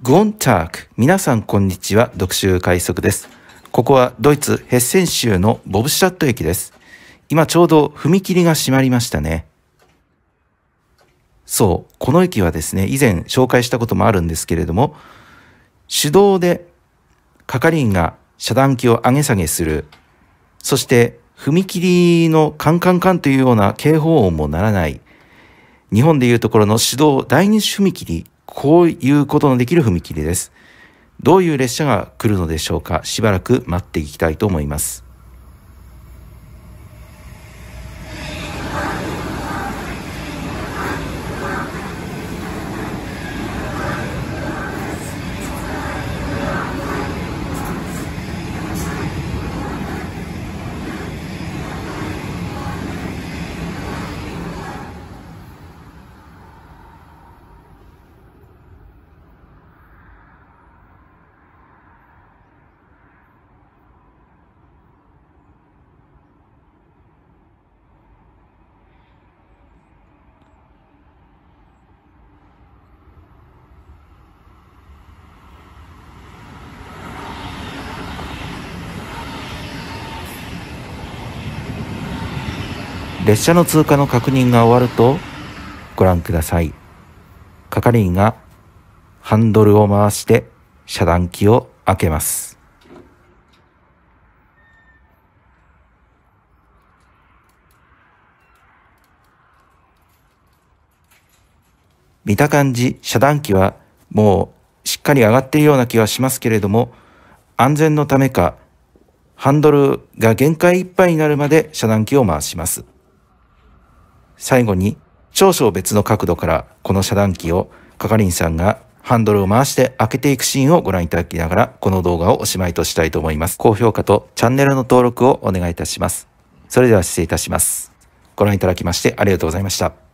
ゴンターク。皆さんこんにちは。読集快速です。ここはドイツヘッセン州のボブシャット駅です。今ちょうど踏切が閉まりましたね。そう、この駅はですね、以前紹介したこともあるんですけれども、手動で係員が遮断機を上げ下げする。そして踏切のカンカンカンというような警報音もならない。日本でいうところの手動第二踏切こういうことのできる踏切です。どういう列車が来るのでしょうかしばらく待っていきたいと思います。列車の通過の確認が終わるとご覧ください係員がハンドルを回して遮断機を開けます見た感じ遮断機はもうしっかり上がっているような気はしますけれども安全のためかハンドルが限界いっぱいになるまで遮断機を回します。最後に少々別の角度からこの遮断機を係員さんがハンドルを回して開けていくシーンをご覧いただきながらこの動画をおしまいとしたいと思います。高評価とチャンネルの登録をお願いいたします。それでは失礼いたします。ご覧いただきましてありがとうございました。